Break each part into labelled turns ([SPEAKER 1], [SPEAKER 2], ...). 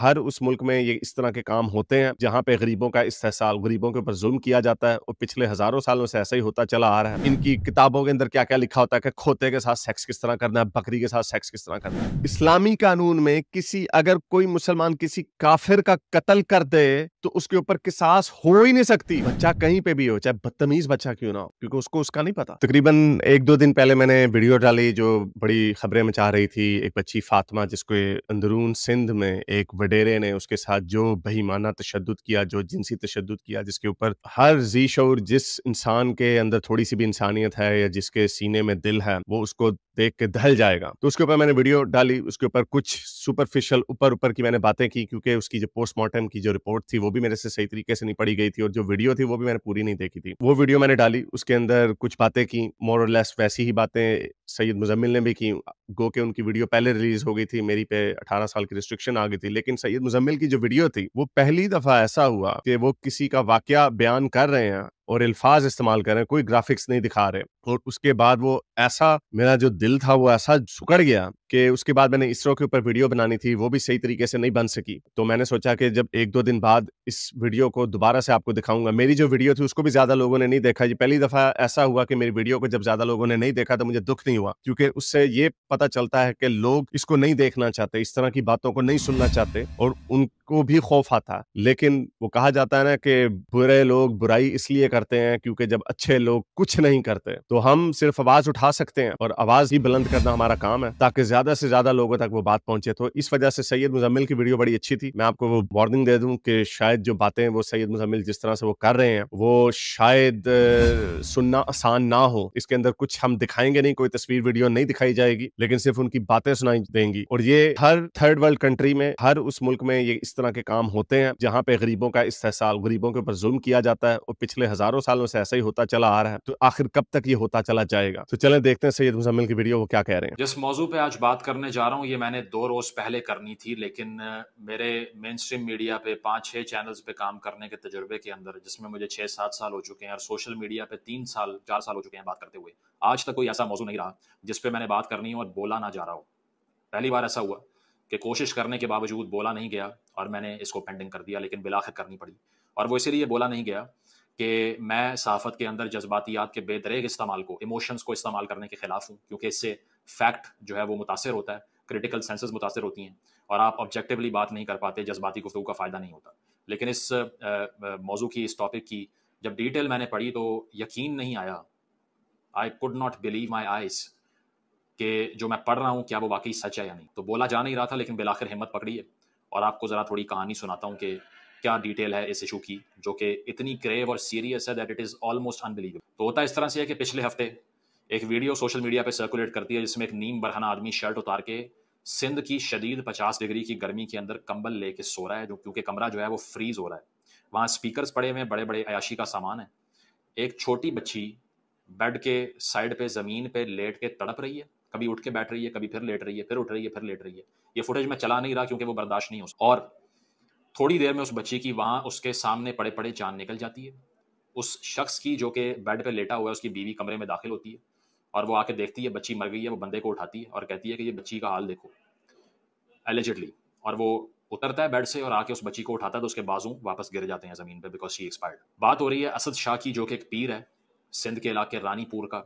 [SPEAKER 1] हर उस मुल्क में ये इस तरह के काम होते हैं जहाँ पे गरीबों का इस्तेसाल गरीबों के ऊपर जुल्म किया जाता है और पिछले हजारों सालों से ऐसा ही होता चला आ रहा है इनकी किताबों के अंदर क्या क्या लिखा होता है कि खोते के साथ सेक्स किस तरह करना है बकरी के साथ सेक्स किस तरह करना है इस्लामी कानून में किसी अगर कोई मुसलमान किसी काफिर का कत्ल कर दे तो उसके ऊपर किसास हो ही नहीं सकती बच्चा कहीं पे भी हो चाहे बदतमीज बच्चा क्यों ना हो क्योंकि उसको उसका नहीं पता तकरीबन एक दो दिन पहले मैंने वीडियो डाली जो बड़ी खबरें मचा रही थी एक बच्ची फातिमा जिसको अंदरून सिंध में एक वडेरे ने उसके साथ जो बहिमाना तशद किया जो जिनसी तशद किया जिसके ऊपर हर जी शौर जिस इंसान के अंदर थोड़ी सी भी इंसानियत है या जिसके सीने में दिल है वो उसको देख के दहल जाएगा तो उसके ऊपर मैंने वीडियो डाली उसके ऊपर कुछ सुपरफिशियल ऊपर ऊपर की मैंने बातें की क्योंकि उसकी जो पोस्टमार्टम की जो रिपोर्ट थी वो भी मेरे से सही तरीके से नहीं पड़ी गई थी और जो वीडियो थी वो भी मैंने पूरी नहीं देखी थी वो वीडियो मैंने डाली उसके अंदर कुछ बातें की मोर और लेस वैसी ही बातें सैयद मुजम्मिल ने भी की गो के उनकी वीडियो पहले रिलीज हो गई थी मेरी पे अठारह साल की रिस्ट्रिक्शन आ गई थी लेकिन सैयद मुजम्मिल की जो वीडियो थी वो पहली दफा ऐसा हुआ कि वो किसी का वाक्य बयान कर रहे हैं और अल्फाज इस्तेमाल कर रहे हैं कोई ग्राफिक्स नहीं दिखा रहे और उसके बाद वो ऐसा मेरा जो दिल था वो ऐसा सुकड़ गया कि उसके बाद मैंने इसरो के ऊपर वीडियो बनानी थी वो भी सही तरीके से नहीं बन सकी तो मैंने सोचा कि जब एक दो दिन बाद इस वीडियो को दोबारा से आपको दिखाऊंगा मेरी जो वीडियो थी उसको भी ज्यादा लोगों ने नहीं देखा ये पहली दफा ऐसा हुआ कि मेरी वीडियो को जब ज्यादा लोगों ने नहीं देखा तो मुझे दुख नहीं हुआ क्योंकि उससे ये पता चलता है कि लोग इसको नहीं देखना चाहते इस तरह की बातों को नहीं सुनना चाहते और उन को भी खौफ आता है लेकिन वो कहा जाता है ना कि बुरे लोग बुराई इसलिए करते हैं क्योंकि जब अच्छे लोग कुछ नहीं करते तो हम सिर्फ आवाज उठा सकते हैं और आवाज ही बुलंद करना हमारा काम है ताकि ज्यादा से ज्यादा लोगों तक वो बात पहुंचे तो इस वजह से सैयद मुजम्मिल की वीडियो बड़ी अच्छी थी मैं आपको वो वार्निंग दे दूं कि शायद जो बातें वो सैयद मुजम्मिल जिस तरह से वो कर रहे हैं वो शायद सुनना आसान ना हो इसके अंदर कुछ हम दिखाएंगे नहीं कोई तस्वीर वीडियो नहीं दिखाई जाएगी लेकिन सिर्फ उनकी बातें सुनाई देंगी और ये हर थर्ड वर्ल्ड कंट्री में हर उस मुल्क में ये इस तरह तरह के काम होते हैं जहाँ पे गरीबों का इस्तेसाल गरीबों के ऊपर जुल्म किया जाता है और पिछले हजारों सालों से ऐसा ही होता चला आ रहा है तो आखिर कब तक ये होता चला जाएगा तो चले देखते हैं सैयद मुजम्मिल की वीडियो वो क्या कह रहे हैं
[SPEAKER 2] जिस मौजू पे आज बात करने जा रहा हूँ ये मैंने दो रोज पहले करनी थी लेकिन मेरे मेन स्ट्रीम मीडिया पे पाँच छह चैनल्स पे काम करने के तजुर्बे के अंदर जिसमें मुझे छह सात साल हो चुके हैं और सोशल मीडिया पे तीन साल चार साल हो चुके हैं बात करते हुए आज तक कोई ऐसा मौजू नहीं रहा जिसपे मैंने बात करनी हो और बोला ना जा रहा हो पहली बार ऐसा हुआ कि कोशिश करने के बावजूद बोला नहीं गया और मैंने इसको पेंडिंग कर दिया लेकिन बिलाखिर करनी पड़ी और वो इसीलिए बोला नहीं गया कि मैं सहाफ़त के अंदर जज्बातियात के बेतरेग इस्तेमाल को इमोशंस को इस्तेमाल करने के ख़िलाफ़ हूँ क्योंकि इससे फैक्ट जो है वो मुतासर होता है क्रिटिकल सेंसेस मुतासर होती हैं और आप ऑब्जेक्टिवली बात नहीं कर पाते जज्बाती गुफ्तु का फ़ायदा नहीं होता लेकिन इस मौजू की इस टॉपिक की जब डिटेल मैंने पढ़ी तो यकीन नहीं आया I could not believe my eyes कि जो मैं पढ़ रहा हूँ क्या वो वाकई सच है या नहीं तो बोला जा नहीं रहा था लेकिन बिलाखिर हिम्मत पकड़ी है और आपको ज़रा थोड़ी कहानी सुनाता हूँ कि क्या डिटेल है इस इशू की जो कि इतनी ग्रेव और सीरियस है that it is almost unbelievable तो होता इस तरह से है कि पिछले हफ्ते एक वीडियो सोशल मीडिया पर सर्कुलेट करती है जिसमें एक नीम बरहना आदमी शर्ट उतार के सिंध की शदीद पचास डिग्री की गर्मी के अंदर कंबल लेके सो रहा है जो क्योंकि कमरा जो है वो फ्रीज हो रहा है वहाँ स्पीकर्स पड़े हुए हैं बड़े बड़े अयाशी का सामान है एक छोटी बच्ची बेड के साइड पे ज़मीन पे लेट के तड़प रही है कभी उठ के बैठ रही है कभी फिर लेट रही है फिर उठ रही है फिर लेट रही है ये फुटेज मैं चला नहीं रहा क्योंकि वो बर्दाश्त नहीं हो और थोड़ी देर में उस बच्ची की वहाँ उसके सामने पड़े पड़े जान निकल जाती है उस शख्स की जो कि बेड पर लेटा हुआ है उसकी बीवी कमरे में दाखिल होती है और वो आके देखती है बच्ची मर गई है वो बंदे को उठाती है और कहती है कि ये बच्ची का हाल देखो एलिजिडली और वो उतरता है बेड से और आके उस बच्ची को उठाता है तो उसके बाजू वापस गिर जाते हैं ज़मीन पर बिकॉज शी एक्सपायर्ड बात हो रही है असद शाह की जो कि एक पीर है सिंध के इलाके रानीपुर का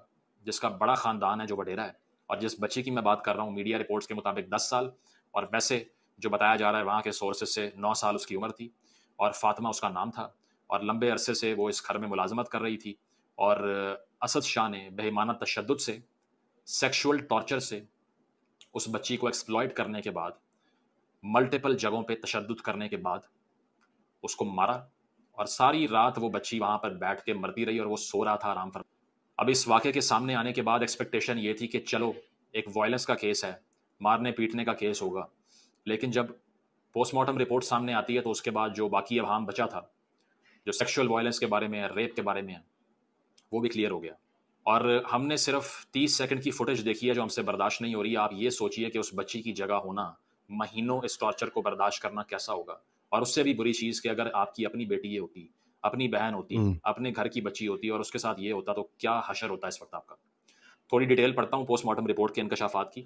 [SPEAKER 2] जिसका बड़ा ख़ानदान है जो वडेरा है और जिस बच्चे की मैं बात कर रहा हूँ मीडिया रिपोर्ट्स के मुताबिक दस साल और वैसे जो बताया जा रहा है वहाँ के सोर्सेज से नौ साल उसकी उम्र थी और फातिमा उसका नाम था और लंबे अरसे से वो इस घर में मुलाजमत कर रही थी और असद शाह ने बेहमाना तशद से सेक्शुअल टॉर्चर से उस बच्ची को एक्सप्लॉयट करने के बाद मल्टीपल जगहों पे तशद करने के बाद उसको मारा और सारी रात वो बच्ची वहाँ पर बैठ के मरती रही और वो सो रहा था आराम फरमा अब इस वाक़े के सामने आने के बाद एक्सपेक्टेशन ये थी कि चलो एक वायलेंस का केस है मारने पीटने का केस होगा लेकिन जब पोस्टमार्टम रिपोर्ट सामने आती है तो उसके बाद जो बाकी अब हम बचा था जो सेक्शुअल वायलेंस के बारे में है रेप के बारे में है वो भी क्लियर हो गया और हमने सिर्फ तीस सेकंड की फुटेज देखी है जो हमसे बर्दाश्त नहीं हो रही आप ये सोचिए कि उस बच्ची की जगह होना महीनों इस टॉर्चर को बर्दाश्त करना कैसा होगा और उससे भी बुरी चीज़ कि अगर आपकी अपनी बेटी ये होती अपनी बहन होती हम्म। अपने घर की बच्ची होती और उसके साथ ये होता तो क्या हशर होता इस वक्त आपका थोड़ी डिटेल पढ़ता हूँ पोस्टमार्टम रिपोर्ट के इनकशाफात की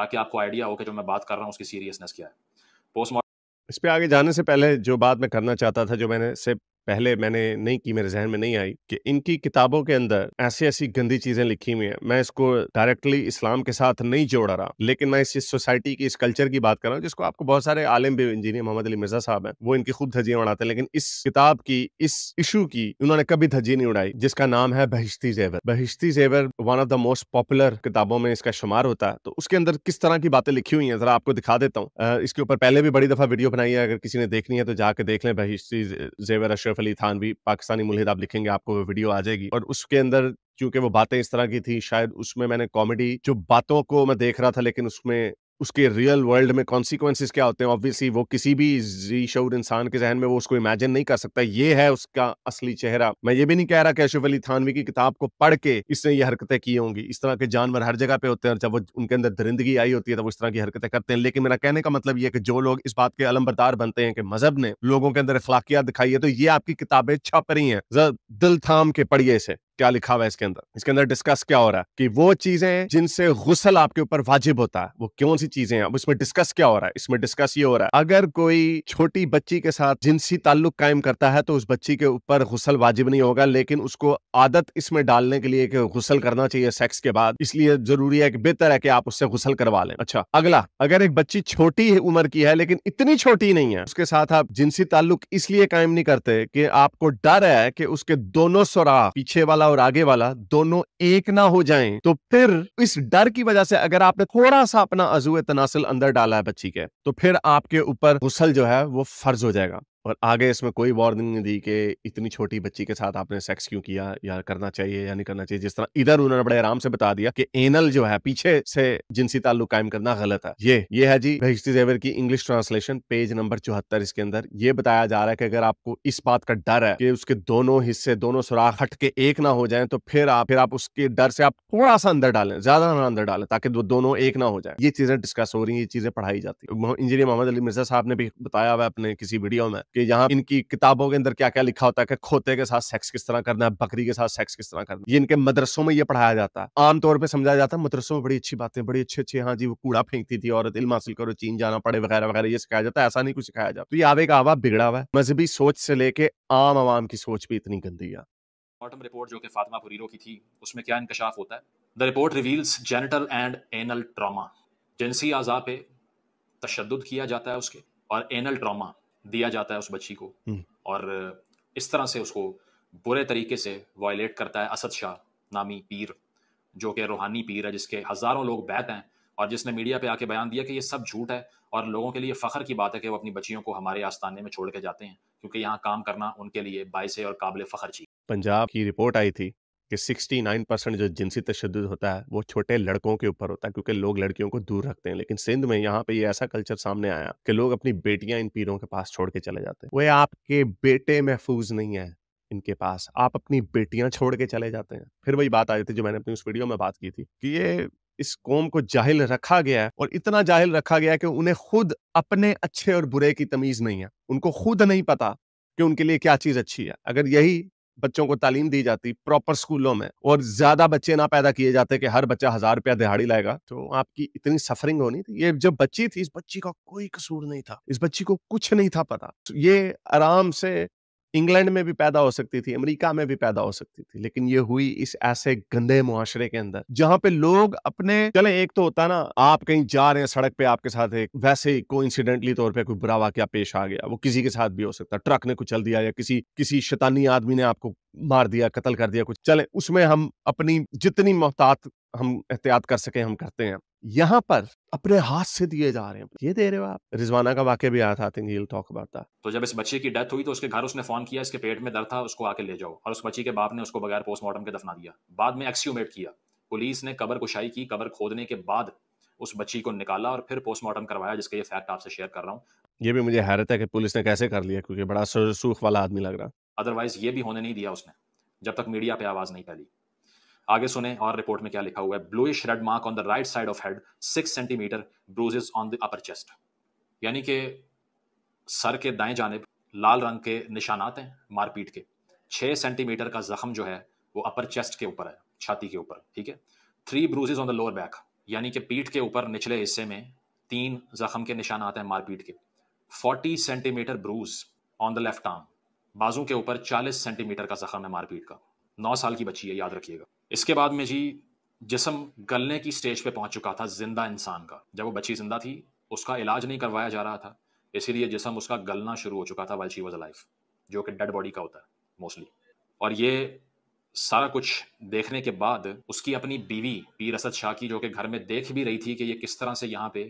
[SPEAKER 2] ताकि आपको आइडिया हो कि जो मैं बात कर रहा हूँ उसकी सीरियसनेस क्या है पोस्टमार्टम इस पे
[SPEAKER 1] आगे जाने से पहले जो बात मैं करना चाहता था जो मैंने से पहले मैंने नहीं की मेरे जहन में नहीं आई कि इनकी किताबों के अंदर ऐसी ऐसी गंदी चीज़ें लिखी हुई हैं मैं इसको डायरेक्टली इस्लाम के साथ नहीं जोड़ रहा लेकिन मैं इस सोसाइटी की इस कल्चर की बात कर रहा हूँ जिसको आपको बहुत सारे आलिम भी इंजीनियर मोहम्मद अली मिर्जा साहब हैं वो इनकी खूब धज्जियाँ उड़ाते हैं लेकिन इस किताब की इस इशू की उन्होंने कभी धज्जी नहीं उड़ाई जिसका नाम है बहिश्ती Zewar Bahishti Zewar one of the most popular किताबों में इसका शुमार होता है तो उसके अंदर किस तरह की बातें लिखी हुई हैं जरा आपको दिखा देता हूँ इसके ऊपर पहले भी बड़ी दफ़ा वीडियो बनाई है अगर किसी ने देखनी है तो जाके देख लें बहिश्ती जेवर अशर अशरफ अली भी पाकिस्तानी मुलहिद आप लिखेंगे आपको वो वीडियो आ जाएगी और उसके अंदर क्योंकि वो बातें इस तरह की थी शायद उसमें मैंने कॉमेडी जो बातों को मैं देख रहा था लेकिन उसमें उसके रियल वर्ल्ड में कॉन्सिक्वेंसेस क्या होते हैं ऑब्वियसली वो किसी भी जी इंसान के जहन में वो उसको इमेजिन नहीं कर सकता ये है उसका असली चेहरा मैं ये भी नहीं कह रहा कि अशोफ अली थानवी की किताब को पढ़ के इसने ये हरकतें की होंगी इस तरह के जानवर हर जगह पे होते हैं जब वो उनके अंदर दरिंदगी आई होती है तब इस तरह की हरकतें करते हैं लेकिन मेरा कहने का मतलब ये कि जो लोग इस बात के अलमबरदार बनते हैं कि मजहब ने लोगों के अंदर अखलाकियात दिखाई है तो ये आपकी किताबें छप रही हैं दिल थाम के पढ़िए इसे क्या लिखा हुआ है इसके अंदर इसके अंदर डिस्कस क्या हो रहा है कि वो चीजें जिनसे गुसल आपके ऊपर वाजिब होता है वो कौन सी चीजें हैं अब इसमें डिस्कस क्या हो रहा है इसमें डिस्कस ये हो रहा है अगर कोई छोटी बच्ची के साथ जिनसी ताल्लुक कायम करता है तो उस बच्ची के ऊपर गुसल वाजिब नहीं होगा लेकिन उसको आदत इसमें डालने के लिए गुसल करना चाहिए सेक्स के बाद इसलिए जरूरी है कि बेहतर है कि आप उससे गुसल करवा लें अच्छा अगला अगर एक बच्ची छोटी उम्र की है लेकिन इतनी छोटी नहीं है उसके साथ आप जिनसी ताल्लुक इसलिए कायम नहीं करते कि आपको डर है कि उसके दोनों सोरा पीछे वाला और आगे वाला दोनों एक ना हो जाएं तो फिर इस डर की वजह से अगर आपने थोड़ा सा अपना अजू तनासिल अंदर डाला है बच्ची के तो फिर आपके ऊपर गुसल जो है वो फर्ज हो जाएगा और आगे इसमें कोई वार्निंग नहीं दी कि इतनी छोटी बच्ची के साथ आपने सेक्स क्यों किया या करना चाहिए या नहीं करना चाहिए जिस तरह इधर उन्होंने बड़े आराम से बता दिया कि एनल जो है पीछे से जिनसी ताल्लुक कायम करना गलत है ये ये है जी भिस्ती जेवर की इंग्लिश ट्रांसलेशन पेज नंबर चौहत्तर इसके अंदर ये बताया जा रहा है कि अगर आपको इस बात का डर है कि उसके दोनों हिस्से दोनों सुराख हट के एक ना हो जाए तो फिर आप फिर आप उसके डर से आप थोड़ा सा अंदर डालें ज्यादा ना अंदर डालें ताकि दोनों एक ना हो जाए ये चीजें डिस्कस हो रही है ये चीजें पढ़ाई जाती है इंजीनियर मोहम्मद अली मिर्जा साहब ने भी बताया हुआ अपने किसी वीडियो में कि यहाँ इनकी किताबों के अंदर क्या क्या लिखा होता है कि खोते के साथ सेक्स किस तरह करना है बकरी के साथ सेक्स किस तरह करना है इनके मदरसों में ये पढ़ाया जाता है आमतौर पर समझाया जाता है मदरसों में बड़ी अच्छी बातें बड़ी अच्छी अच्छी हाँ जी वो कूड़ा फेंकती थी औरत इल्म हासिल करो चीन जाना पड़े वगैरह वगैरह ये सिखाया जाता है ऐसा नहीं कुछ सिखाया जाता तो ये आवे का आवा बिगड़ा हुआ है मजहबी सोच से लेके आम आवाम की सोच भी इतनी गंदी है
[SPEAKER 2] रिपोर्ट जो कि फातिमा पुरीरो की थी उसमें क्या इंकशाफ होता है the report reveals genital and anal trauma जेंसी आज़ा पे तशद किया जाता है उसके और एनल ट्रामा दिया जाता है उस बच्ची को हम्म। और इस तरह से उसको बुरे तरीके से वायलेट करता है असद शाह नामी पीर जो कि रूहानी पीर है जिसके हज़ारों लोग बैत हैं और जिसने मीडिया पे आके बयान दिया कि ये सब झूठ है और लोगों के लिए फ़ख्र की बात है कि वो अपनी बच्चियों को हमारे आस्थाने में छोड़ के जाते हैं क्योंकि यहाँ काम करना उनके लिए बायसे और काबिल फ़ख्र चीज
[SPEAKER 1] पंजाब की रिपोर्ट आई थी कि 69 परसेंट जो जिनसी तशद होता है वो छोटे लड़कों के ऊपर होता है क्योंकि लोग लड़कियों को दूर रखते हैं लेकिन सिंध में यहाँ पे ये ऐसा कल्चर सामने आया कि लोग अपनी बेटियां इन पीरों के पास छोड़ के चले जाते हैं वे आपके बेटे महफूज नहीं है इनके पास आप अपनी बेटियां छोड़ के चले जाते हैं फिर वही बात आ जाती है जो मैंने अपनी उस वीडियो में बात की थी कि ये इस कौम को जाहिल रखा गया है और इतना जाहिल रखा गया है कि उन्हें खुद अपने अच्छे और बुरे की तमीज नहीं है उनको खुद नहीं पता कि उनके लिए क्या चीज अच्छी है अगर यही बच्चों को तालीम दी जाती प्रॉपर स्कूलों में और ज्यादा बच्चे ना पैदा किए जाते कि हर बच्चा हजार रुपया दिहाड़ी लाएगा तो आपकी इतनी सफरिंग होनी थी ये जब बच्ची थी इस बच्ची का कोई कसूर नहीं था इस बच्ची को कुछ नहीं था पता तो ये आराम से इंग्लैंड में भी पैदा हो सकती थी अमेरिका में भी पैदा हो सकती थी लेकिन ये हुई इस ऐसे गंदे मुआशरे के अंदर जहाँ पे लोग अपने चले एक तो होता ना आप कहीं जा रहे हैं सड़क पे आपके साथ एक वैसे को इंसिडेंटली तौर पर कोई बुरा वाक्य पेश आ गया वो किसी के साथ भी हो सकता ट्रक ने कुचल दिया या किसी किसी शैतानी आदमी ने आपको मार दिया कत्ल कर दिया कुछ चले उसमें हम अपनी जितनी मोहतात हम एहतियात कर सके हम करते हैं यहाँ पर अपने हाथ से दिए जा रहे हैं ये दे रहे हो आप रिजवाना का वाक्य भी आया था थिंक टॉक अबाउट दैट
[SPEAKER 2] तो जब इस बच्चे की डेथ हुई तो उसके घर उसने फोन किया इसके पेट में दर्द था उसको आके ले जाओ और उस बच्ची के बाप ने उसको बगैर पोस्टमार्टम के दफना दिया बाद में एक्स्यूमेट किया पुलिस ने कबर कुशाई की कबर खोदने के बाद उस बच्ची को निकाला और फिर पोस्टमार्टम करवाया जिसका ये फैक्ट आपसे शेयर कर रहा हूँ
[SPEAKER 1] ये भी मुझे हैरत है कि पुलिस ने कैसे कर लिया क्योंकि बड़ा सूख वाला आदमी लग रहा
[SPEAKER 2] अदरवाइज ये भी होने नहीं दिया उसने जब तक मीडिया पे आवाज़ नहीं फैली आगे सुने और रिपोर्ट में क्या लिखा हुआ है bluish red mark on the right side of head six centimetre bruises on the upper chest यानी कि सर के दाएं जानब लाल रंग के निशानात हैं मारपीट के छः सेंटीमीटर का जख्म जो है वो अपर चेस्ट के ऊपर है छाती के ऊपर ठीक है three bruises on the lower back यानी कि पीठ के ऊपर निचले हिस्से में तीन जख्म के निशान आते हैं मारपीट के forty centimetre bruise on the left arm बाजू के ऊपर चालीस सेंटीमीटर का जख्म है मारपीट का नौ साल की बच्ची है याद रखिएगा इसके बाद में जी जिसम गलने की स्टेज पे पहुंच चुका था जिंदा इंसान का जब वो बच्ची जिंदा थी उसका इलाज नहीं करवाया जा रहा था इसीलिए जिसम उसका गलना शुरू हो चुका था वाइल शी वॉज लाइफ जो कि डेड बॉडी का होता है मोस्टली और ये सारा कुछ देखने के बाद उसकी अपनी बीवी पी रसद शाह की जो कि घर में देख भी रही थी कि ये किस तरह से यहाँ पे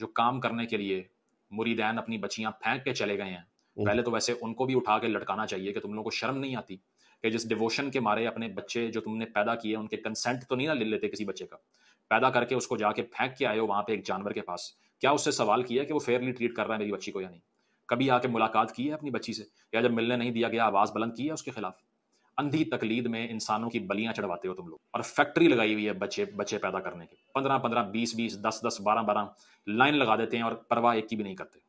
[SPEAKER 2] जो काम करने के लिए मुरीदैन अपनी बच्चियाँ फेंक के चले गए हैं पहले तो वैसे उनको भी उठा के लटकाना चाहिए कि तुम लोगों को शर्म नहीं आती कि जिस डिवोशन के मारे अपने बच्चे जो तुमने पैदा किए उनके कंसेंट तो नहीं ना ले लेते किसी बच्चे का पैदा करके उसको जाके फेंक के आए हो वहाँ पे एक जानवर के पास क्या उससे सवाल किया कि वो फेयरली ट्रीट कर रहा है मेरी बच्ची को या नहीं कभी आके मुलाकात की है अपनी बच्ची से या जब मिलने नहीं दिया गया आवाज़ बुलंद की है उसके खिलाफ अंधी तकलीद में इंसानों की बलियां चढ़वाते हो तुम लोग और फैक्ट्री लगाई हुई है बच्चे बच्चे पैदा करने के पंद्रह पंद्रह बीस बीस दस दस बारह बारह लाइन लगा देते हैं और परवाह एक की भी नहीं करते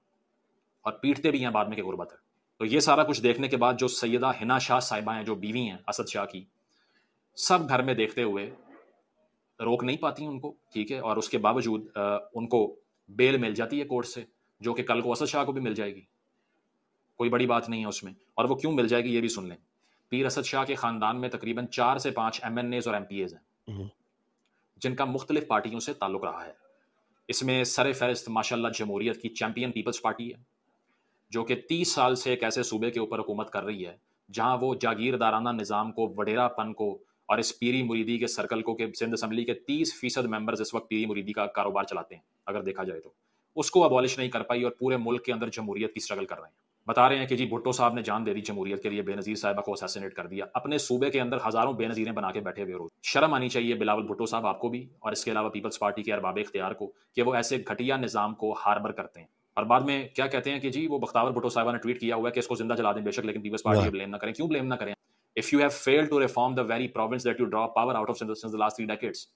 [SPEAKER 2] और पीटते भी हैं बाद में के गुर्बत है तो ये सारा कुछ देखने के बाद जो सैदा हिना शाह साहिबा हैं जो बीवी हैं असद शाह की सब घर में देखते हुए रोक नहीं पाती उनको ठीक है और उसके बावजूद उनको बेल मिल जाती है कोर्ट से जो कि कल को असद शाह को भी मिल जाएगी कोई बड़ी बात नहीं है उसमें और वो क्यों मिल जाएगी ये भी सुन लें पीर असद शाह के खानदान में तकरीबन चार से पाँच एम एन एज और एम पी एज हैं हम्म। जिनका मुख्तलिफ पार्टियों से ताल्लुक रहा है इसमें सर फहरिस्त माशाला जमहूरियत की चैम्पियन पीपल्स पार्टी है जो कि तीस साल से एक ऐसे सूबे के ऊपर हुकूमत कर रही है जहाँ वो जागीरदाराना निज़ाम को वडेरापन को और इस पीरी मुरीदी के सर्कल को के सिंध असम्बली के तीस फीसद मेम्बर्स इस वक्त पीरी मुरीदी का कारोबार चलाते हैं अगर देखा जाए तो उसको अबॉलिश नहीं कर पाई और पूरे मुल्क के अंदर जमहूरियत की स्ट्रगल कर रहे हैं बता रहे हैं कि जी भुट्टो साहब ने जान दे दी जमहूरियत के लिए बेनजीर साहबा को असैसिनेट कर दिया अपने सूबे के अंदर हजारों बेनजीरें बना के बैठे हुए रोज शर्म आनी चाहिए बिलावल भुट्टो साहब आपको भी और इसके अलावा पीपल्स पार्टी के अरबाब इख्तियार को कि वो ऐसे घटिया निज़ाम को हार्बर करते हैं और बाद में क्या कहते हैं कि जी वो बख्तावर भुटो साहब ने ट्वीट किया हुआ है कि इसको जिंदा जला दें बेशक लेकिन पीपल्स पार्टी ब्लेम ना करें क्यों ब्लेम ना करें if you have fail to reform the very province that you draw power out of since the last three decades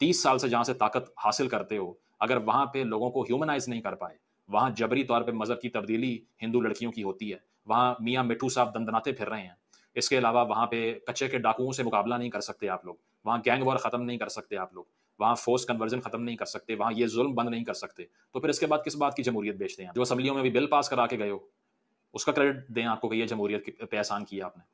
[SPEAKER 2] तीस साल से जहां से ताकत हासिल करते हो अगर वहां पे लोगों को ह्यूमनाइज नहीं कर पाए वहां जबरी तौर पे मज़हब की तब्दीली हिंदू लड़कियों की होती है वहां मियाँ मिठू साहब दंदनाते फिर रहे हैं इसके अलावा वहां पे कच्चे के डाकुओं से मुकाबला नहीं कर सकते आप लोग वहां गैंग वॉर ख़त्म नहीं कर सकते आप लोग वहाँ फोर्स कन्वर्जन खत्म नहीं कर सकते वहाँ ये जुल्म बंद नहीं कर सकते तो फिर इसके बाद किस बात की जमूरियत बेचते हैं जो असम्बलियों में भी बिल पास करा के गए हो उसका क्रेडिट दें आपको कि यह जमहूरियत पे आसान किया आपने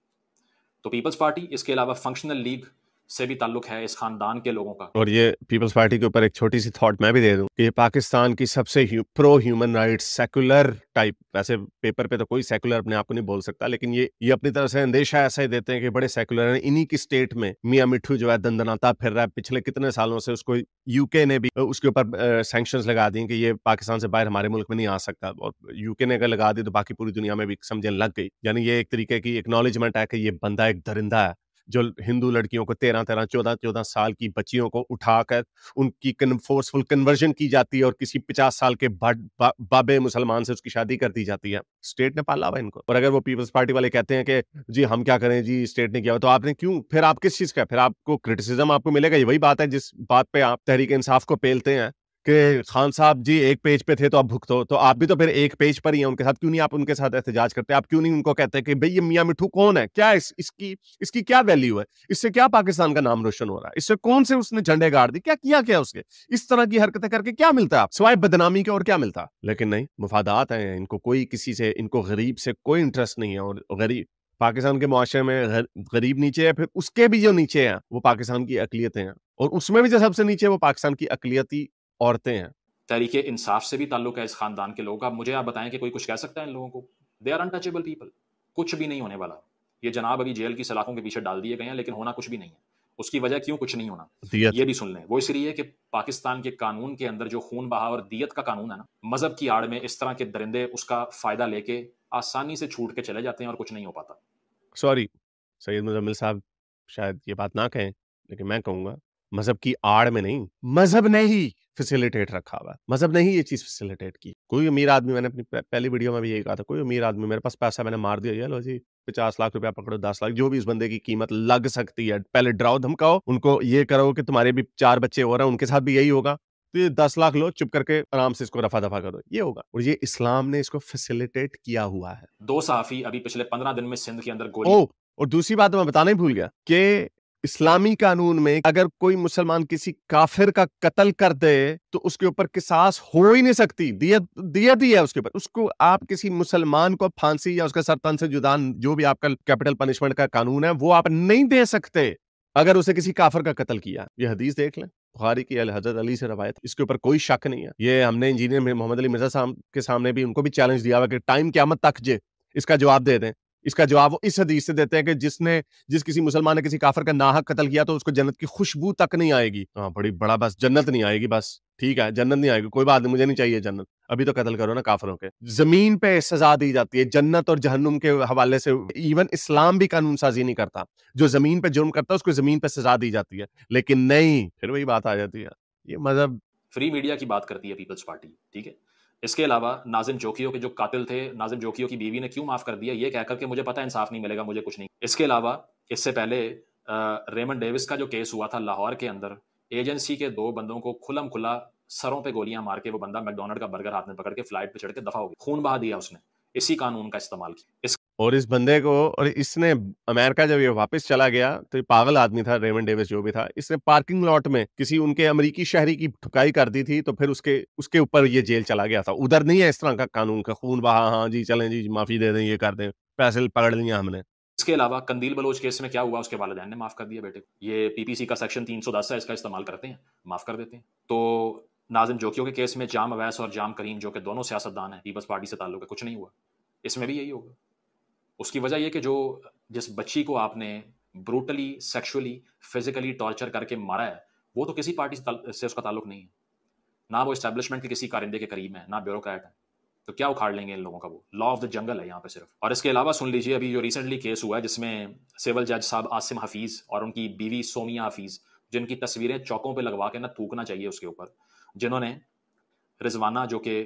[SPEAKER 2] तो पीपल्स पार्टी इसके अलावा फंक्शनल लीग से भी ताल्लुक है इस खानदान के लोगों का
[SPEAKER 1] और ये पीपल्स पार्टी के ऊपर एक छोटी सी थॉट मैं भी दे दूं कि ये पाकिस्तान की सबसे ह्यू, pro human right secular type वैसे पेपर पे तो कोई सेकुलर अपने आप को नहीं बोल सकता लेकिन ये ये अपनी तरफ से अंदेशा ऐसा ही देते हैं कि बड़े सेकुलर हैं इन्हीं की स्टेट में मियाँ मिठू जो है दंदनाता फिर रहा है पिछले कितने सालों से उसको यूके ने भी उसके ऊपर सेंक्शन लगा दी कि ये पाकिस्तान से बाहर हमारे मुल्क में नहीं आ सकता और यूके ने अगर लगा दी तो बाकी पूरी दुनिया में भी समझने लग गई यानी ये एक तरीके की एक्नोलेजमेंट है कि ये बंदा एक दरिंदा है जो हिंदू लड़कियों को तेरह तेरह चौदह चौदह साल की बच्चियों को उठाकर उनकी फोर्सफुल कन्वर्जन की जाती है और किसी पचास साल के बा, बा, बाबे मुसलमान से उसकी शादी कर दी जाती है स्टेट ने पाला हुआ इनको और अगर वो पीपल्स पार्टी वाले कहते हैं कि जी हम क्या करें जी स्टेट ने किया तो आपने क्यों फिर आप किस चीज़ का फिर आपको क्रिटिसिज्म आपको मिलेगा ये वही बात है जिस बात पे आप तहरीक इंसाफ को पेलते हैं कि खान साहब जी एक पेज पे थे तो आप भुगतो तो आप भी तो फिर एक पेज पर ही हैं उनके साथ क्यों नहीं आप उनके साथ एहतजाज करते आप क्यों नहीं उनको कहते कि भाई ये मियाँ मिठू कौन है क्या इस, इसकी इसकी क्या वैल्यू है इससे क्या पाकिस्तान का नाम रोशन हो रहा है इससे कौन से उसने झंडे गाड़ दी क्या किया क्या उसके इस तरह की हरकतें करके क्या मिलता है सिवाय बदनामी के और क्या मिलता लेकिन नहीं मुफादात हैं इनको कोई किसी से इनको गरीब से कोई इंटरेस्ट नहीं है और गरीब पाकिस्तान के मुआरे में गरीब नीचे है फिर उसके भी जो नीचे हैं वो पाकिस्तान की अकलियतें हैं और उसमें भी जो सबसे नीचे वो पाकिस्तान की अकलियती औरतें हैं
[SPEAKER 2] तरीके इंसाफ से भी ताल्लुक है इस खानदान के लोगों का मुझे आप बताएं कि कोई कुछ कह सकता है इन लोगों को दे आर अनटचेबल पीपल कुछ भी नहीं होने वाला ये जनाब अभी जेल की सलाखों के पीछे डाल दिए गए हैं लेकिन होना कुछ भी नहीं है उसकी वजह क्यों कुछ नहीं होना दियत. ये भी सुन लें वो इसलिए कि पाकिस्तान के कानून के अंदर जो खून बहा और दियत का कानून है ना मजहब की आड़ में इस तरह के दरिंदे उसका फायदा लेके आसानी से छूट के चले जाते हैं और कुछ नहीं हो पाता
[SPEAKER 1] सॉरी सैयद मुजम्मिल साहब शायद ये बात ना कहें लेकिन मैं कहूँगा मजहब की आड़ में नहीं मजहब ने ही फैसिलिटेट रखा हुआ मजहब ने ही ये चीज फैसिलिटेट की कोई अमीर आदमी मैंने अपनी पहली वीडियो में भी यही कहा था कोई अमीर आदमी मेरे पास पैसा मैंने मार दिया लो जी पचास लाख रुपया पकड़ो दस लाख जो भी इस बंदे की कीमत लग सकती है पहले डराओ धमकाओ उनको ये करो कि तुम्हारे भी चार बच्चे हो रहे हैं उनके साथ भी यही होगा तो ये दस लाख लो चुप करके आराम से इसको रफा दफा करो ये होगा और ये इस्लाम ने इसको फैसिलिटेट किया
[SPEAKER 2] हुआ है दो साफी अभी पिछले पंद्रह दिन में सिंध के अंदर गोली
[SPEAKER 1] और दूसरी बात तो मैं बताना ही भूल गया कि इस्लामी कानून में अगर कोई मुसलमान किसी काफिर का कत्ल कर दे तो उसके ऊपर किसास हो ही नहीं सकती दिया दिया है उसके ऊपर उसको आप किसी मुसलमान को फांसी या उसके सरतन से जुदान जो भी आपका कैपिटल पनिशमेंट का कानून है वो आप नहीं दे सकते अगर उसे किसी काफिर का कत्ल किया ये हदीस देख लें बुखारी की अल हजरत अली से रवायत इसके ऊपर कोई शक नहीं है ये हमने इंजीनियर मोहम्मद अली मिर्जा साहब के सामने भी उनको भी चैलेंज दिया हुआ कि टाइम मत तक जे इसका जवाब दे दें इसका जवाब वो इस हदीस से देते हैं कि जिसने जिस किसी मुसलमान ने किसी काफर का नाहक कत्ल किया तो उसको जन्नत की खुशबू तक नहीं आएगी तो हाँ बड़ी बड़ा बस जन्नत नहीं आएगी बस ठीक है जन्नत नहीं आएगी कोई बात नहीं मुझे नहीं चाहिए जन्नत अभी तो कत्ल करो ना काफरों के जमीन पे सजा दी जाती है जन्नत और जहन्नुम के हवाले से इवन इस्लाम भी कानून साजी नहीं करता जो जमीन पे जुर्म करता है उसको जमीन पर सजा दी जाती है लेकिन नहीं फिर वही बात आ जाती है ये मजहब मतलब
[SPEAKER 2] फ्री मीडिया की बात करती है पीपल्स पार्टी ठीक है इसके अलावा नाजिम जोकियो के जो कातिल थे नाजिम जोकियों की बीवी ने क्यों माफ़ कर दिया ये कहकर के मुझे पता इंसाफ नहीं मिलेगा मुझे कुछ नहीं इसके अलावा इससे पहले रेमन डेविस का जो केस हुआ था लाहौर के अंदर एजेंसी के दो बंदों को खुलम खुला सरों पे गोलियां मार के वो बंदा मैकडोनल्ड का बर्गर हाथ में पकड़ के फ्लाइट पे चढ़ के दफा हो गया खून बहा दिया उसने इसी कानून का इस्तेमाल किया इस
[SPEAKER 1] और इस बंदे को और इसने अमेरिका जब ये वापस चला गया तो ये पागल आदमी था रेमन डेविस जो भी था इसने पार्किंग लॉट में किसी उनके अमरीकी शहरी की ठुकाई कर दी थी तो फिर उसके उसके ऊपर ये जेल चला गया था उधर नहीं है इस तरह का कानून का खून बहा हाँ जी चलें जी माफी दे दें ये कर दें पैसे पकड़ लिया हमने
[SPEAKER 2] इसके अलावा कंदील बलोच केस में क्या हुआ उसके वालदेन ने माफ़ कर दिया बेटे ये पीपीसी का सेक्शन तीन है इसका इस्तेमाल करते हैं माफ़ कर देते हैं तो नाजिम जोकियों के केस में जाम अवैस और जाम करीम जो के दोनों सियासतदान हैं पीपल्स पार्टी से ताल्लुक है कुछ नहीं हुआ इसमें भी यही होगा उसकी वजह यह कि जो जिस बच्ची को आपने ब्रूटली सेक्शुअली फिजिकली टॉर्चर करके मारा है वो तो किसी पार्टी से उसका ताल्लुक नहीं है ना वो इस्टेब्लिशमेंट के किसी कारिंदे के करीब है ना ब्यूरोक्रेट है तो क्या उखाड़ लेंगे इन लोगों का वो लॉ ऑफ द जंगल है यहाँ पे सिर्फ और इसके अलावा सुन लीजिए अभी जो रिसेंटली केस हुआ है जिसमें सिविल जज साहब आसिम हफीज़ और उनकी बीवी सोमिया हफीज़ जिनकी तस्वीरें चौकों पे लगवा के ना थूकना चाहिए उसके ऊपर जिन्होंने रिजवाना जो कि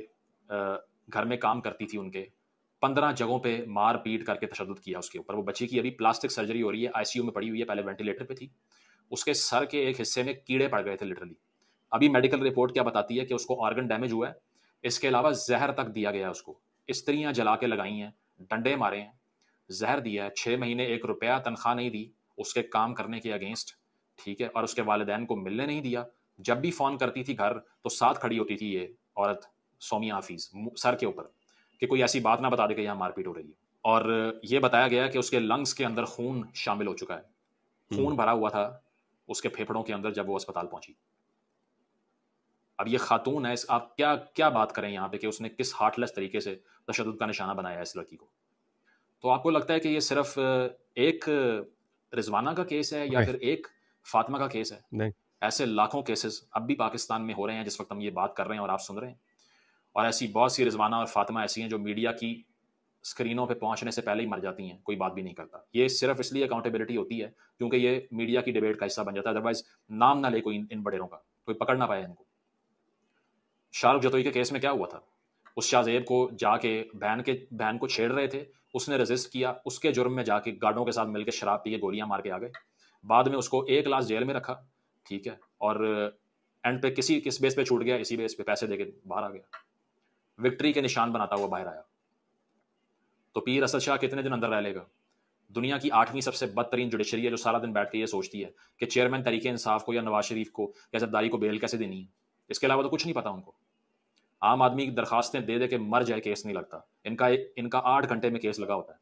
[SPEAKER 2] घर में काम करती थी उनके पंद्रह जगहों पे मार पीट करके तशद किया उसके ऊपर वो बच्ची की अभी प्लास्टिक सर्जरी हो रही है आईसीयू में पड़ी हुई है पहले वेंटिलेटर पे थी उसके सर के एक हिस्से में कीड़े पड़ गए थे लिटरली अभी मेडिकल रिपोर्ट क्या बताती है कि उसको ऑर्गन डैमेज हुआ है इसके अलावा जहर तक दिया गया है उसको स्त्रियाँ जला के लगाई हैं डंडे मारे हैं जहर दिया है छः महीने एक रुपया तनख्वाह नहीं दी उसके काम करने के अगेंस्ट ठीक है और उसके वालदेन को मिलने नहीं दिया जब भी फ़ोन करती थी घर तो साथ खड़ी होती थी ये औरत सोमिया हाफिज़ सर के ऊपर कि कोई ऐसी बात ना बता दे कि यहाँ मारपीट हो रही है और ये बताया गया कि उसके लंग्स के अंदर खून शामिल हो चुका है हम्म। खून भरा हुआ था उसके फेफड़ों के अंदर जब वो अस्पताल पहुंची अब ये खातून है आप क्या क्या बात करें यहाँ पे कि उसने किस हार्टलेस तरीके से तशद का निशाना बनाया है इस लड़की को तो आपको लगता है कि ये सिर्फ एक रिजवाना का केस है या फिर एक फातिमा का केस है ऐसे लाखों केसेस अब भी पाकिस्तान में हो रहे हैं जिस वक्त हम ये बात कर रहे हैं और आप सुन रहे हैं और ऐसी बहुत सी रिजवाना और फातिमा ऐसी हैं जो मीडिया की स्क्रीनों पे पहुंचने से पहले ही मर जाती हैं कोई बात भी नहीं करता ये सिर्फ इसलिए अकाउंटेबिलिटी होती है क्योंकि ये मीडिया की डिबेट का हिस्सा बन जाता है अदरवाइज नाम ना ले कोई इन बडेरों का कोई पकड़ ना पाए इनको शाहरुख जतोई के केस में क्या हुआ था उस शाहजेब को जाके बहन के बहन को छेड़ रहे थे उसने रजिस्ट किया उसके जुर्म में जाके गार्डों के साथ मिलकर शराब पी के गोलियां मार के आ गए बाद में उसको एक लाश जेल में रखा ठीक है और एंड पे किसी किस बेस पे छूट गया इसी बेस पे पैसे दे के बाहर आ गया विक्ट्री के निशान बनाता हुआ बाहर आया तो पीर असद शाह कितने दिन अंदर रह लेगा दुनिया की आठवीं सबसे बदतरीन जुडिशरी है जो सारा दिन बैठ के ये सोचती है कि चेयरमैन तरीके इंसाफ को या नवाज शरीफ को या जरदारी को बेल कैसे देनी है इसके अलावा तो कुछ नहीं पता उनको आम आदमी की दरखास्तें दे दे के मर जाए केस नहीं लगता इनका इनका आठ घंटे में केस लगा होता है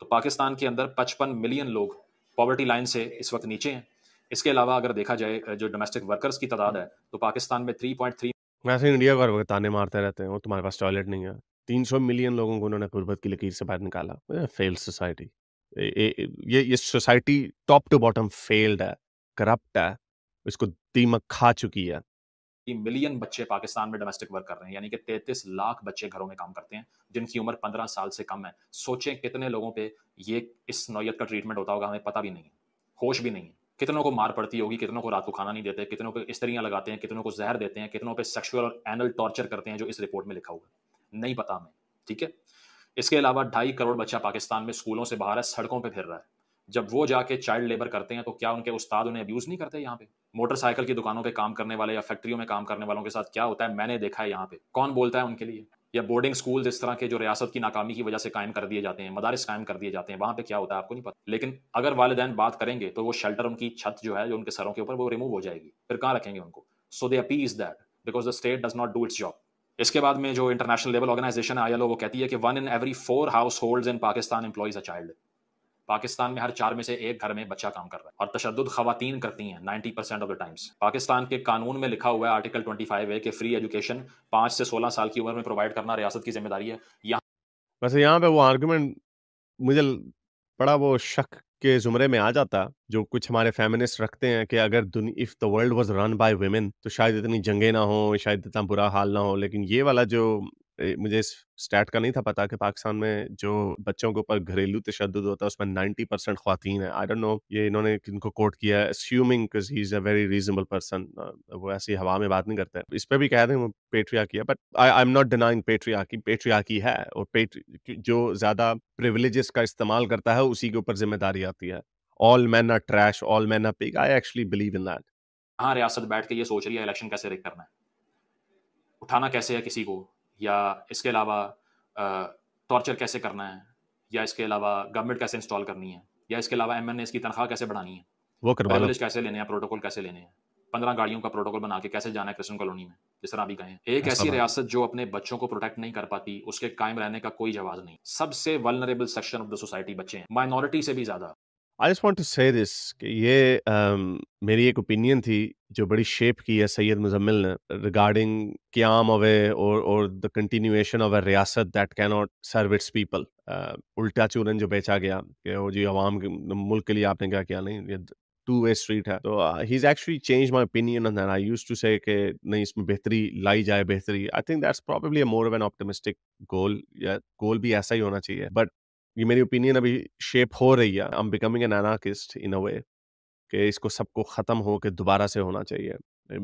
[SPEAKER 2] तो पाकिस्तान के अंदर पचपन मिलियन लोग पॉवर्टी लाइन से इस वक्त नीचे हैं इसके अलावा अगर देखा जाए जो डोमेस्टिक वर्कर्स की तादाद है तो पाकिस्तान में थ्री पॉइंट थ्री
[SPEAKER 1] वैसे इंडिया को हर ताने मारते रहते हैं, और तुम्हारे पास टॉयलेट नहीं है। तीन सौ मिलियन लोगों को उन्होंने गुर्बत की लकीर से बाहर निकाला। Fail society. ये ये society top to bottom failed है, करप्ट है, इसको दीमक खा चुकी है।
[SPEAKER 2] कि मिलियन बच्चे पाकिस्तान में डोमेस्टिक वर्क कर रहे हैं यानी कि 33 लाख बच्चे घरों में काम करते हैं जिनकी उम्र 15 साल से कम है सोचें कितने लोगों पे ये इस नौत का ट्रीटमेंट होता होगा हमें पता भी नहीं है होश भी नहीं है कितनों को मार पड़ती होगी कितनों को रात को खाना नहीं देते कितनों को स्त्रियां लगाते हैं कितनों को जहर देते हैं कितनों पे सेक्सुअल और एनल टॉर्चर करते हैं जो इस रिपोर्ट में लिखा हुआ है नहीं पता हमें ठीक है इसके अलावा ढाई करोड़ बच्चा पाकिस्तान में स्कूलों से बाहर है सड़कों पर फिर रहा है जब वो जाके चाइल्ड लेबर करते हैं तो क्या उनके उस्ताद उन्हें अब्यूज़ नहीं करते यहाँ पे मोटरसाइकिल की दुकानों पे काम करने वाले या फैक्ट्रियों में काम करने वालों के साथ क्या होता है मैंने देखा है यहाँ पे कौन बोलता है उनके लिए या बोर्डिंग स्कूल इस तरह के जो रियासत की नाकामी की वजह से कायम कर दिए जाते हैं मदारस कायम कर दिए जाते हैं वहाँ पे क्या होता है आपको नहीं पता लेकिन अगर वालदेन बात करेंगे तो वो शेल्टर उनकी छत जो है जो उनके सरों के ऊपर वो रिमूव हो जाएगी फिर कहाँ रखेंगे उनको so they is that because the state does not do its job इसके बाद में जो इंटरनेशनल लेवल ऑर्गेनाइजेशन आई वो कहती है कि one in every four household in Pakistan employs a child Pakistan में हर चार में से एक घर में बच्चा काम कर रहा है और तशद खातन करती हैं ninety percent of the times Pakistan के कानून में लिखा हुआ है आर्टिकल ट्वेंटी फाइव है कि फ्री एजुकेशन पांच से सोलह साल की उम्र में प्रोवाइड करना रियासत की जिम्मेदारी है यहाँ
[SPEAKER 1] वैसे यहाँ पे वो आर्गूमेंट मुझे बड़ा वो शक के जुमरे में आ जाता जो कुछ हमारे फेमिनिस्ट रखते हैं कि अगर if the world was run by women तो शायद इतनी जंगे ना हो शायद इतना बुरा हाल ना हो लेकिन ये वाला जो मुझे इस स्टैट का नहीं था पता कि पाकिस्तान में जो बच्चों के ऊपर घरेलू तशद होता है उसमें नाइन्टी परसेंट खातन है आई डोंट नो ये इन्होंने किनको कोट किया है assuming he is a very reasonable person वो ऐसी हवा में बात नहीं करते इस पर भी कह दें वो पेट्रिया किया but I I am not denying पेट्रिया की पेट्रिया की है और पेट जो ज़्यादा प्रिवलेज का इस्तेमाल करता है उसी के ऊपर जिम्मेदारी आती है all man are trash all man are pig I actually believe in that
[SPEAKER 2] हाँ रियासत बैठ के ये सोच रही है इलेक्शन कैसे रिक करना है उठाना कैसे है किसी को या इसके अलावा टॉर्चर कैसे करना है या इसके अलावा गवर्नमेंट कैसे इंस्टॉल करनी है या इसके अलावा एम एन एस की तनख्वाह कैसे बढ़ानी है वो प्रिवलेज कैसे लेने हैं प्रोटोकॉल कैसे लेने हैं पंद्रह गाड़ियों का प्रोटोकॉल बना के कैसे जाना है कृष्ण कॉलोनी में जिस तरह अभी गए एक ऐसी रियासत जो अपने बच्चों को प्रोटेक्ट नहीं कर पाती उसके कायम रहने का कोई जवाब नहीं सबसे vulnerable section of the society बच्चे हैं माइनॉरिटी से भी ज्यादा
[SPEAKER 1] I just want to say this कि ये um, मेरी एक ओपिनियन थी जो बड़ी शेप की है सैयद मुजम्मिल ने रिगार्डिंग क्याम अवे और और द कंटिन्यूएशन ऑफ अ रियासत that can not serve its people उल्टा चूरन जो बेचा गया कि वो जी आवाम मुल्क के लिए आपने क्या किया नहीं ये टू वे स्ट्रीट है तो he is actually change my opinion on than I use to say नहीं इसमें बेहतरी लाई जाए बेहतरी I think that's probably more of an optimistic goal या गोल भी ऐसा ही होना चाहिए बट ये मेरी ओपिनियन अभी शेप हो रही है I am becoming an anarchist in a way कि इसको सबको ख़त्म हो के दोबारा से होना चाहिए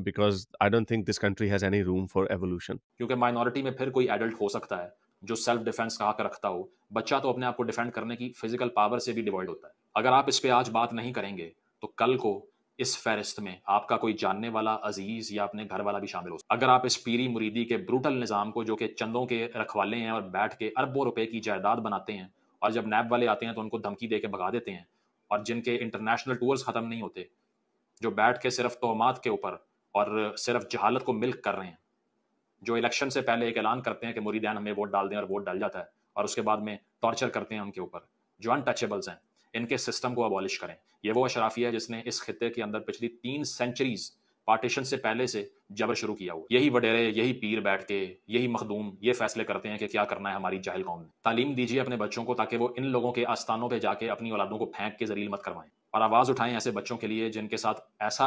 [SPEAKER 1] because I don't think this country has any room for evolution
[SPEAKER 2] क्योंकि माइनॉरिटी में फिर कोई एडल्ट हो सकता है जो सेल्फ डिफेंस कहा कर रखता हो बच्चा तो अपने आप को डिफेंड करने की फिजिकल पावर से भी डिवाइड होता है अगर आप इस पर आज बात नहीं करेंगे तो कल को इस फहरिस्त में आपका कोई जानने वाला अजीज या अपने घर वाला भी शामिल हो अगर आप इस पीरी मुरीदी के ब्रूटल निज़ाम को जो कि चंदों के रखवाले हैं और बैठ के अरबों रुपए की जायदाद बनाते हैं और जब नैब वाले आते हैं तो उनको धमकी दे के भगा देते हैं और जिनके इंटरनेशनल टूर्स ख़त्म नहीं होते जो बैठ के सिर्फ तोहमात के ऊपर और सिर्फ जहालत को मिल्क कर रहे हैं जो इलेक्शन से पहले एक ऐलान करते हैं कि मुरीदैन हमें वोट डाल दें और वोट डाल जाता है और उसके बाद में टॉर्चर करते हैं उनके ऊपर जो अनटचेबल्स हैं इनके सिस्टम को अबॉलिश करें ये वो अशराफिया है जिसने इस खत्े के अंदर पिछली तीन सेंचुरीज़ पार्टीशन से पहले से जबर शुरू किया हुआ यही वडेरे यही पीर बैठ के यही मखदूम ये फैसले करते हैं कि क्या करना है हमारी जाहिल कौम ने तालीम दीजिए अपने बच्चों को ताकि वो इन लोगों के आस्थानों पर जाके अपनी औलादों को फेंक के जरील मत करवाएं और आवाज़ उठाएं ऐसे बच्चों के लिए जिनके साथ ऐसा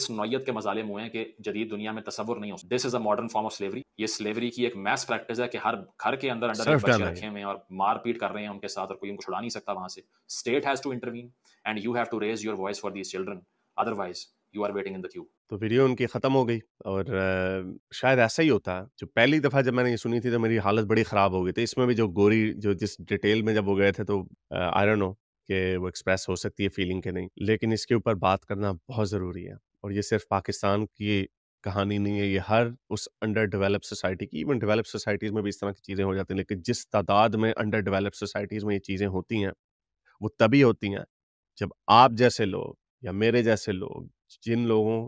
[SPEAKER 2] इस नोयत के मजालिम हुए हैं कि जदीद दुनिया में तस्वुर नहीं हो this is a modern form of slavery ये स्लेवरी की एक मैस प्रैक्टिस है कि हर घर के अंदर अंडर बच्चे रखे हुए हैं और मारपीट कर रहे हैं उनके साथ और कोई उनको छुड़ा नहीं सकता वहां से state has to intervene and you have to raise your voice for these children otherwise you are waiting in the queue
[SPEAKER 1] तो वीडियो उनकी ख़त्म हो गई और शायद ऐसा ही होता है जो पहली दफ़ा जब मैंने ये सुनी थी तो मेरी हालत बड़ी ख़राब हो गई थी इसमें भी जो गोरी जो जिस डिटेल में जब वो गए थे तो आई डोंट नो कि वो एक्सप्रेस हो सकती है फीलिंग के नहीं लेकिन इसके ऊपर बात करना बहुत ज़रूरी है और ये सिर्फ पाकिस्तान की कहानी नहीं है ये हर उस अंडर डेवलप सोसाइटी की इवन डेवलप सोसाइटीज़ में भी इस तरह की चीज़ें हो जाती हैं लेकिन जिस तादाद में अंडर डेवलप सोसाइटीज़ में ये चीज़ें होती हैं वो तभी होती हैं जब आप जैसे लोग या मेरे जैसे लोग जिन लोगों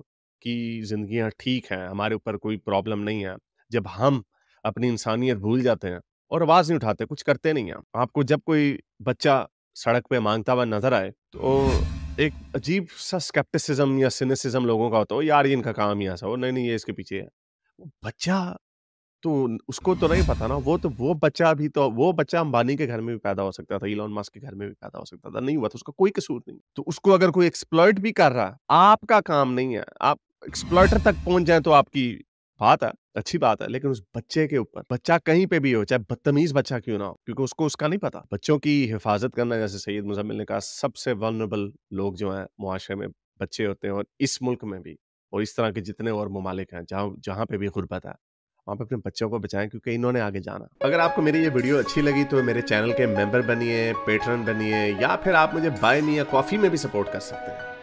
[SPEAKER 1] सबकी जिंदगियां ठीक हैं, हमारे ऊपर कोई प्रॉब्लम नहीं है। जब हम अपनी इंसानियत भूल जाते हैं और आवाज़ नहीं उठाते, कुछ करते नहीं हैं। आपको जब कोई बच्चा सड़क पे मांगता हुआ नज़र आए, तो एक अजीब-सा स्केप्टिसिज़्म या सिनेसिज्म लोगों का होता है, यार ये इनका काम ही ऐसा हो, नहीं-नहीं ये इसके पीछे है।" बच्चा तो उसको तो नहीं पता ना, वो तो वो बच्चा भी तो वो बच्चा अंबानी के घर में भी पैदा हो सकता था, इलॉन मस्क के घर में भी पैदा हो सकता था, नहीं हुआ था उसका कोई कसूर नहीं। तो उसको अगर कोई एक्सप्लॉयट भी कर रहा आपका काम नहीं है। आप एक्सप्लॉयटर तक पहुंच जाए तो आपकी बात है अच्छी बात है लेकिन उस बच्चे के ऊपर बच्चा कहीं पे भी हो चाहे बदतमीज बच्चा क्यों ना हो क्योंकि उसको उसका नहीं पता बच्चों की हिफाजत करना जैसे सैयद मुजम्मिल ने कहा सबसे वनरेबल लोग जो हैं मुआशरे में बच्चे होते हैं और इस मुल्क में भी और इस तरह के जितने और ममालिक हैं जहाँ जहाँ पे भी गुर्बत है वहाँ पे अपने बच्चों को बचाएं क्योंकि इन्होंने आगे जाना अगर आपको मेरी ये वीडियो अच्छी लगी तो मेरे चैनल के मेंबर बनिए पेटर्न बनिए या फिर आप मुझे बाय या कॉफी में भी सपोर्ट कर सकते हैं